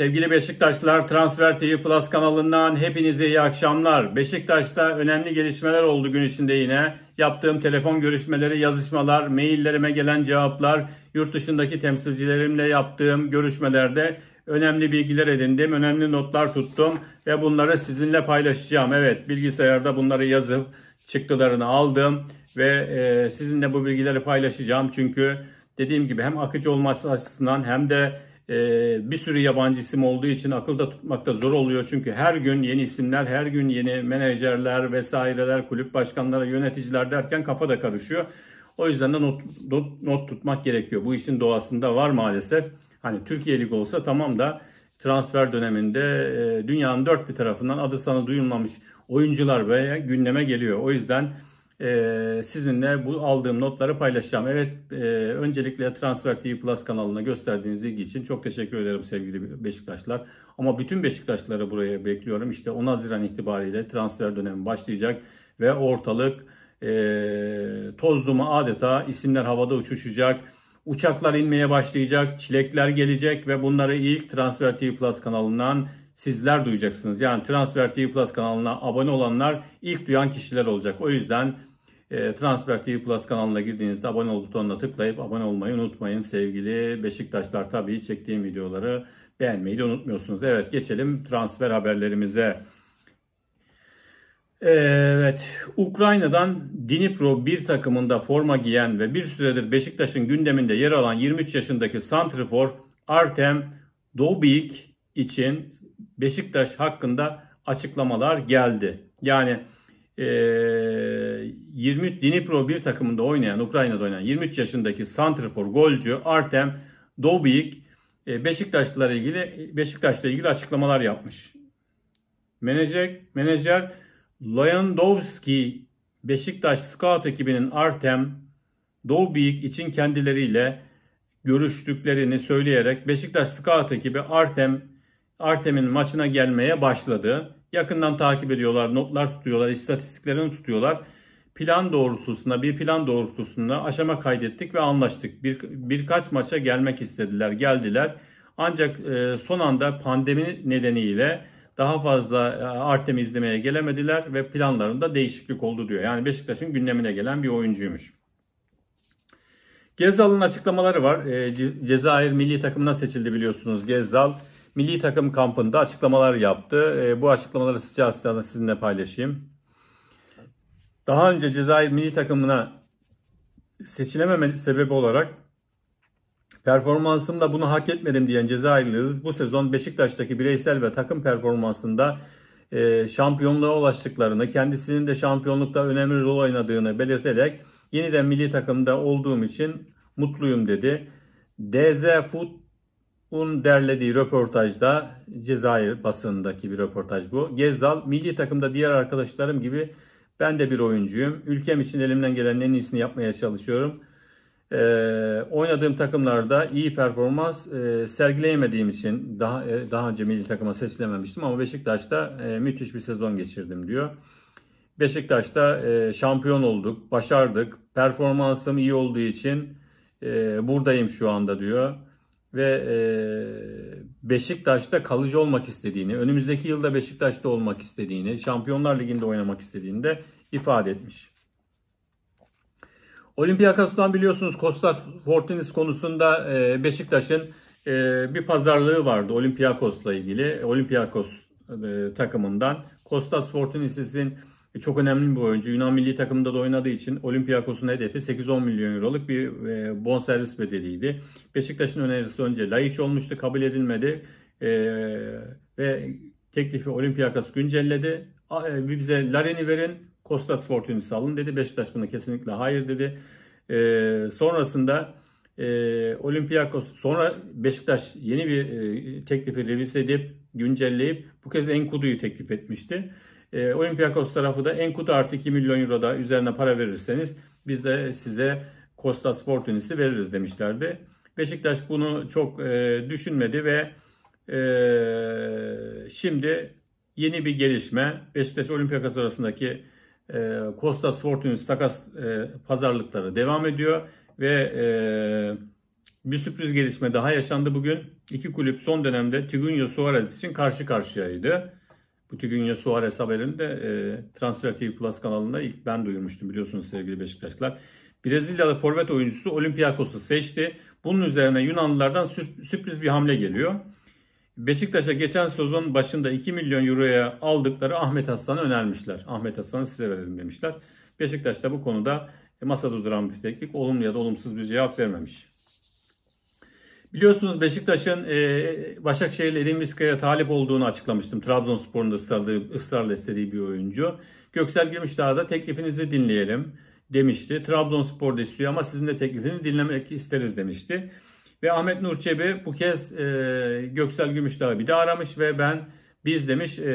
Sevgili Beşiktaşlılar Transfer TV Plus kanalından hepinize iyi akşamlar. Beşiktaş'ta önemli gelişmeler oldu gün içinde yine. Yaptığım telefon görüşmeleri, yazışmalar, maillerime gelen cevaplar, yurt dışındaki temsilcilerimle yaptığım görüşmelerde önemli bilgiler edindim, önemli notlar tuttum ve bunları sizinle paylaşacağım. Evet, bilgisayarda bunları yazıp çıktılarını aldım ve e, sizinle bu bilgileri paylaşacağım. Çünkü dediğim gibi hem akıcı olması açısından hem de ee, bir sürü yabancı isim olduğu için akılda tutmakta zor oluyor. Çünkü her gün yeni isimler, her gün yeni menajerler vesaireler, kulüp başkanları, yöneticiler derken kafa da karışıyor. O yüzden de not, not, not tutmak gerekiyor. Bu işin doğasında var maalesef. Hani Türkiye Ligi olsa tamam da transfer döneminde e, dünyanın dört bir tarafından adı sana duyulmamış oyuncular böyle gündeme geliyor. O yüzden e, sizinle bu aldığım notları paylaşacağım. Evet e, öncelikle Transfer TV Plus kanalına gösterdiğiniz ilgi için çok teşekkür ederim sevgili Beşiktaşlar. Ama bütün Beşiktaşları buraya bekliyorum. İşte 10 Haziran itibariyle transfer dönemi başlayacak ve ortalık e, toz duma adeta isimler havada uçuşacak. Uçaklar inmeye başlayacak, çilekler gelecek ve bunları ilk Transfer TV Plus kanalından sizler duyacaksınız. Yani Transfer TV Plus kanalına abone olanlar ilk duyan kişiler olacak. O yüzden e, Transfer TV Plus kanalına girdiğinizde abone ol butonuna tıklayıp abone olmayı unutmayın. Sevgili Beşiktaşlar tabii çektiğim videoları beğenmeyi de unutmuyorsunuz. Evet geçelim transfer haberlerimize. Evet, Ukrayna'dan Dnipro bir takımında forma giyen ve bir süredir Beşiktaş'ın gündeminde yer alan 23 yaşındaki santrifor Artem Dobik için Beşiktaş hakkında açıklamalar geldi. Yani 23 ee, Dnipro bir takımında oynayan, Ukrayna'da oynayan 23 yaşındaki santrifor golcü Artem Dobik e, ilgili Beşiktaş'la ilgili açıklamalar yapmış. Menajer menajer Lewandowski Beşiktaş scout ekibinin Artem Dobik için kendileriyle görüştüklerini söyleyerek Beşiktaş scout ekibi Artem Artem'in maçına gelmeye başladı. Yakından takip ediyorlar, notlar tutuyorlar, istatistiklerini tutuyorlar. Plan doğrultusunda, bir plan doğrultusunda aşama kaydettik ve anlaştık. Bir, birkaç maça gelmek istediler, geldiler. Ancak e, son anda pandemi nedeniyle daha fazla e, Artem izlemeye gelemediler ve planlarında değişiklik oldu diyor. Yani Beşiktaş'ın gündemine gelen bir oyuncuymuş. Gezal'ın açıklamaları var. E, Cezayir milli takımına seçildi biliyorsunuz Gezal milli takım kampında açıklamalar yaptı. E, bu açıklamaları sıcağı sıcağına sizinle paylaşayım. Daha önce Cezayir milli takımına seçilememe sebebi olarak performansımda bunu hak etmedim diyen Cezayirli Cezayirliyiz. Bu sezon Beşiktaş'taki bireysel ve takım performansında e, şampiyonluğa ulaştıklarını, kendisinin de şampiyonlukta önemli rol oynadığını belirterek yeniden milli takımda olduğum için mutluyum dedi. DZ Food Un derlediği röportajda Cezayir basındaki bir röportaj bu. Gezzal milli takımda diğer arkadaşlarım gibi ben de bir oyuncuyum. Ülkem için elimden gelen en iyisini yapmaya çalışıyorum. Ee, oynadığım takımlarda iyi performans e, sergileyemediğim için daha e, daha önce milli takıma seçilememiştim ama Beşiktaş'ta e, müthiş bir sezon geçirdim diyor. Beşiktaş'ta e, şampiyon olduk, başardık. Performansım iyi olduğu için e, buradayım şu anda diyor ve e, Beşiktaş'ta kalıcı olmak istediğini, önümüzdeki yılda Beşiktaş'ta olmak istediğini, Şampiyonlar Ligi'nde oynamak istediğini de ifade etmiş. Olympiakos'tan biliyorsunuz Kostas Fortunis konusunda e, Beşiktaş'ın e, bir pazarlığı vardı Olympiakos'la ilgili. Olympiakos takımından Kostas Fortunis'in e, çok önemli bir oyuncu. Yunan milli takımında da oynadığı için Olympiakos'un hedefi 8-10 milyon euroluk bir e, bonservis bedeliydi. Beşiktaş'ın önerisi önce Laiç olmuştu, kabul edilmedi. E, ve teklifi Olympiakos güncelledi. Bize Laren'i verin, Costa Fortunis'i alın dedi. Beşiktaş buna kesinlikle hayır dedi. Sonrasında e, Olympiakos sonra Beşiktaş yeni bir e, teklifi revize edip güncelleyip bu kez Enkudu'yu teklif etmişti. E, Olympiakos tarafı da Enkut'a artı 2 milyon euro da üzerine para verirseniz biz de size Costa Sportunis'i veririz demişlerdi. Beşiktaş bunu çok e, düşünmedi ve e, şimdi yeni bir gelişme Beşiktaş Olympiakos arasındaki e, Costa Sportunis takas e, pazarlıkları devam ediyor ve e, bir sürpriz gelişme daha yaşandı bugün. İki kulüp son dönemde Tigunio Suarez için karşı karşıyaydı. Butigunya Suarez haberini de e, Transfer TV Plus kanalında ilk ben duyurmuştum biliyorsunuz sevgili Beşiktaşlar. Brezilyalı forvet oyuncusu Olympiakos'u seçti. Bunun üzerine Yunanlılardan sürpriz bir hamle geliyor. Beşiktaş'a geçen sezon başında 2 milyon euroya aldıkları Ahmet Hasan'ı önermişler. Ahmet Hasan'ı size verelim demişler. Beşiktaş da bu konuda e, masada duran bir teknik olumlu ya da olumsuz bir cevap vermemiş. Biliyorsunuz Beşiktaş'ın e, Başakşehir Viskaya talip olduğunu açıklamıştım. Trabzonspor'un da ısrarlı, ısrarla istediği bir oyuncu. Göksel Gümüşdağ da teklifinizi dinleyelim demişti. Trabzonspor da istiyor ama sizin de teklifini dinlemek isteriz demişti. Ve Ahmet Nurçebi bu kez e, Göksel Gümüşdağ'ı bir daha aramış ve ben biz demiş e,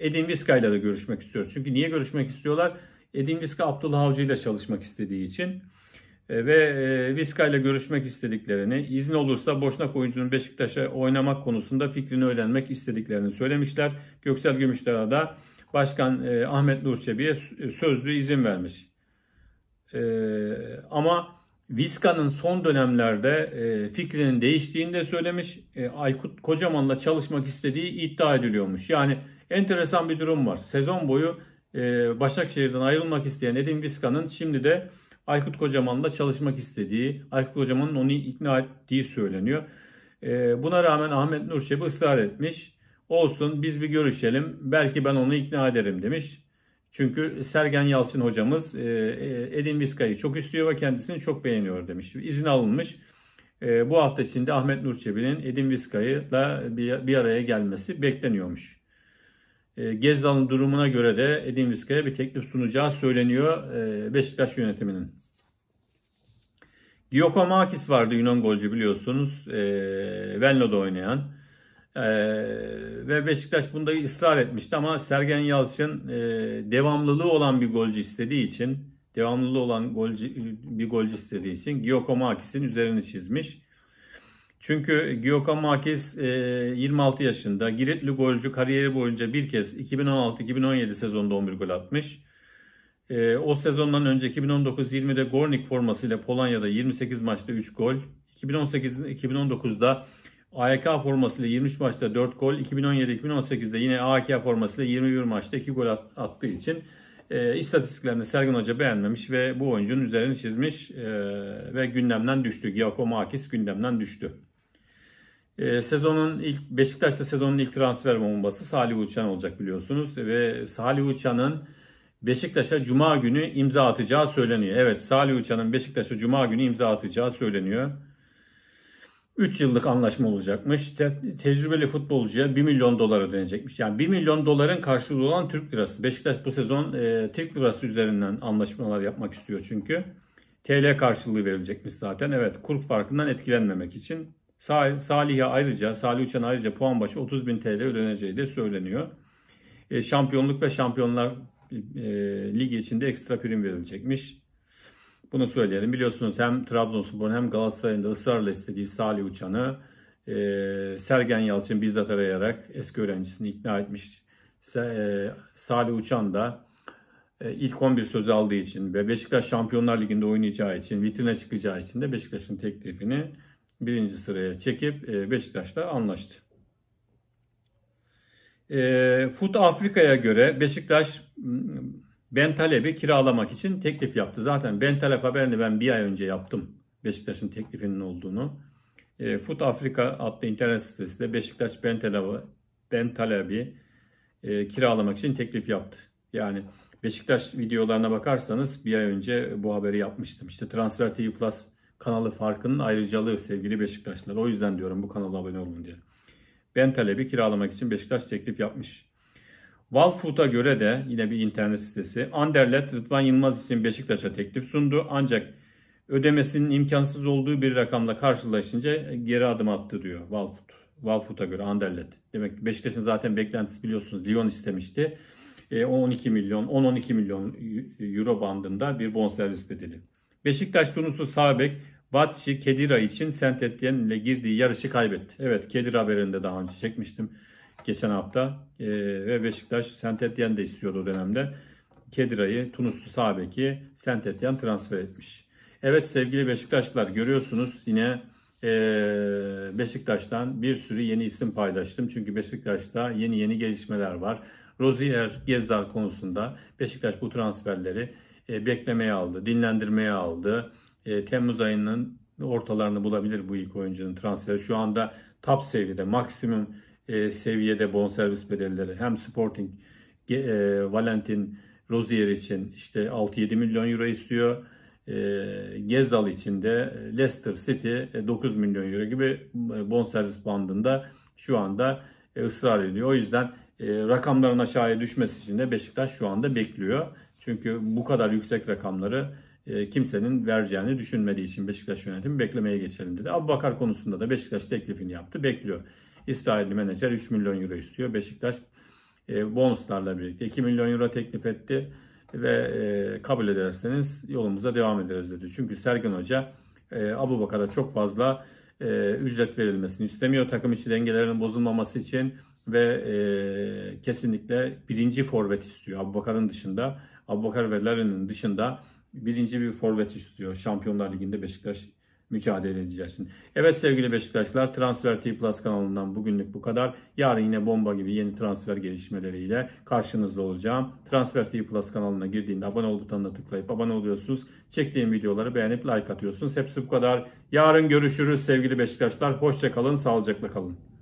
Edin Viska'yla da görüşmek istiyoruz. Çünkü niye görüşmek istiyorlar? Edin Viska Abdullah Avcı ile çalışmak istediği için. E, ve e, Viska ile görüşmek istediklerini, izin olursa Boşnak oyuncunun Beşiktaş'a oynamak konusunda fikrini öğrenmek istediklerini söylemişler. Göksel Gümüşdağ da Başkan e, Ahmet Nur Çebi'ye sözlü izin vermiş. Ama Viska'nın son dönemlerde fikrinin değiştiğini de söylemiş. Aykut Kocaman'la çalışmak istediği iddia ediliyormuş. Yani enteresan bir durum var. Sezon boyu Başakşehir'den ayrılmak isteyen Edin Viska'nın şimdi de Aykut Kocaman'la çalışmak istediği, Aykut Kocaman'ın onu ikna ettiği söyleniyor. Ee, buna rağmen Ahmet Nurçebi Çebi ısrar etmiş. Olsun biz bir görüşelim belki ben onu ikna ederim demiş. Çünkü Sergen Yalçın hocamız e, e, Edin Viska'yı çok istiyor ve kendisini çok beğeniyor demiş. İzin alınmış. Ee, bu hafta içinde Ahmet Nur Çebi'nin Edin Viska'yla bir araya gelmesi bekleniyormuş. E, Gezzal'ın durumuna göre de Edin Viskaya bir teklif sunacağı söyleniyor e, Beşiktaş yönetiminin. Diokomakis vardı Yunan golcü biliyorsunuz. E, Venlo'da oynayan. ve Beşiktaş bunda ısrar etmişti ama Sergen Yalçın devamlılığı olan bir golcü istediği için devamlılığı olan golcü, bir golcü istediği için Diokomakis'in üzerine çizmiş. Çünkü Giacomakis e, 26 yaşında. Giritli golcü kariyeri boyunca bir kez 2016-2017 sezonunda 11 gol atmış. E, o sezondan önce 2019-20'de Gornik formasıyla Polonya'da 28 maçta 3 gol. 2018-2019'da AYK formasıyla 23 maçta 4 gol. 2017-2018'de yine AYK formasıyla 21 maçta 2 gol attığı için e, istatistiklerini Sergen Hoca beğenmemiş ve bu oyuncunun üzerini çizmiş e, ve gündemden düştü. Giacomakis gündemden düştü. E, sezonun ilk Beşiktaş'ta sezonun ilk transfer bombası Salih Uçan olacak biliyorsunuz ve Salih Uçan'ın Beşiktaş'a cuma günü imza atacağı söyleniyor. Evet Salih Uçan'ın Beşiktaş'a cuma günü imza atacağı söyleniyor. 3 yıllık anlaşma olacakmış. Te- tecrübeli futbolcuya 1 milyon dolar ödenecekmiş. Yani 1 milyon doların karşılığı olan Türk lirası. Beşiktaş bu sezon e, Türk lirası üzerinden anlaşmalar yapmak istiyor çünkü. TL karşılığı verilecekmiş zaten. Evet kur farkından etkilenmemek için. Sal- Salih'e ayrıca, Salih Uçan ayrıca puan başı 30 bin TL ödeneceği de söyleniyor. E, şampiyonluk ve şampiyonlar e, ligi içinde ekstra prim verilecekmiş. Bunu söyleyelim. Biliyorsunuz hem Trabzonspor hem Galatasaray'ın da ısrarla istediği Salih Uçan'ı e, Sergen Yalçın bizzat arayarak eski öğrencisini ikna etmiş. E, Salih Uçan da e, ilk 11 sözü aldığı için ve Beşiktaş Şampiyonlar Ligi'nde oynayacağı için, vitrine çıkacağı için de Beşiktaş'ın teklifini birinci sıraya çekip e, Beşiktaş'la anlaştı. E, Fut Afrika'ya göre Beşiktaş Bentaleb'i kiralamak için teklif yaptı. Zaten Bentaleb Talep haberini ben bir ay önce yaptım. Beşiktaş'ın teklifinin olduğunu. E, Foot Afrika adlı internet sitesi de Beşiktaş Bentaleb'i e, kiralamak için teklif yaptı. Yani Beşiktaş videolarına bakarsanız bir ay önce bu haberi yapmıştım. İşte Transfer TV Plus kanalı farkının ayrıcalığı sevgili Beşiktaşlar. O yüzden diyorum bu kanala abone olun diye. Ben Taleb'i kiralamak için Beşiktaş teklif yapmış. Valfut'a göre de yine bir internet sitesi Anderlet Rıdvan Yılmaz için Beşiktaş'a teklif sundu ancak ödemesinin imkansız olduğu bir rakamla karşılaşınca geri adım attı diyor Valfut. Valfut'a göre Anderlet. Demek Beşiktaş'ın zaten beklentisi biliyorsunuz Lyon istemişti. 12 e, milyon 10-12 milyon euro bandında bir bonservis bedeli. Beşiktaş Tunuslu Sabek Vatşi Kedira için Saint ile girdiği yarışı kaybetti. Evet Kedira haberinde daha önce çekmiştim geçen hafta e, ve Beşiktaş Sentetyen de istiyordu o dönemde. Kedira'yı Tunuslu Sabek'i Sentetyen transfer etmiş. Evet sevgili Beşiktaşlılar görüyorsunuz yine e, Beşiktaş'tan bir sürü yeni isim paylaştım. Çünkü Beşiktaş'ta yeni yeni gelişmeler var. Rozier Gezzar konusunda Beşiktaş bu transferleri e, beklemeye aldı, dinlendirmeye aldı. E, Temmuz ayının ortalarını bulabilir bu ilk oyuncunun transferi. Şu anda top seviyede maksimum e, seviyede bonservis bedelleri hem Sporting, e, Valentin, Rozier için işte 6-7 milyon euro istiyor. E, Gezal için de Leicester City 9 e, milyon euro gibi e, bonservis bandında şu anda e, ısrar ediyor. O yüzden e, rakamların aşağıya düşmesi için de Beşiktaş şu anda bekliyor. Çünkü bu kadar yüksek rakamları e, kimsenin vereceğini düşünmediği için Beşiktaş yönetimi beklemeye geçelim dedi. Bakar konusunda da Beşiktaş teklifini yaptı, bekliyor. İsrailli menajer 3 milyon euro istiyor. Beşiktaş e, bonuslarla birlikte 2 milyon euro teklif etti ve e, kabul ederseniz yolumuza devam ederiz dedi. Çünkü Sergen Hoca e, Abu Bakar'a çok fazla e, ücret verilmesini istemiyor. Takım içi dengelerin bozulmaması için ve e, kesinlikle birinci forvet istiyor. Abu Bakar'ın dışında, Abu Bakar ve Larin'in dışında birinci bir forvet istiyor. Şampiyonlar Ligi'nde Beşiktaş mücadele edeceksin. Evet sevgili Beşiktaşlar Transfer T Plus kanalından bugünlük bu kadar. Yarın yine bomba gibi yeni transfer gelişmeleriyle karşınızda olacağım. Transfer T Plus kanalına girdiğinde abone ol butonuna tıklayıp abone oluyorsunuz. Çektiğim videoları beğenip like atıyorsunuz. Hepsi bu kadar. Yarın görüşürüz sevgili Beşiktaşlar. Hoşçakalın, sağlıcakla kalın.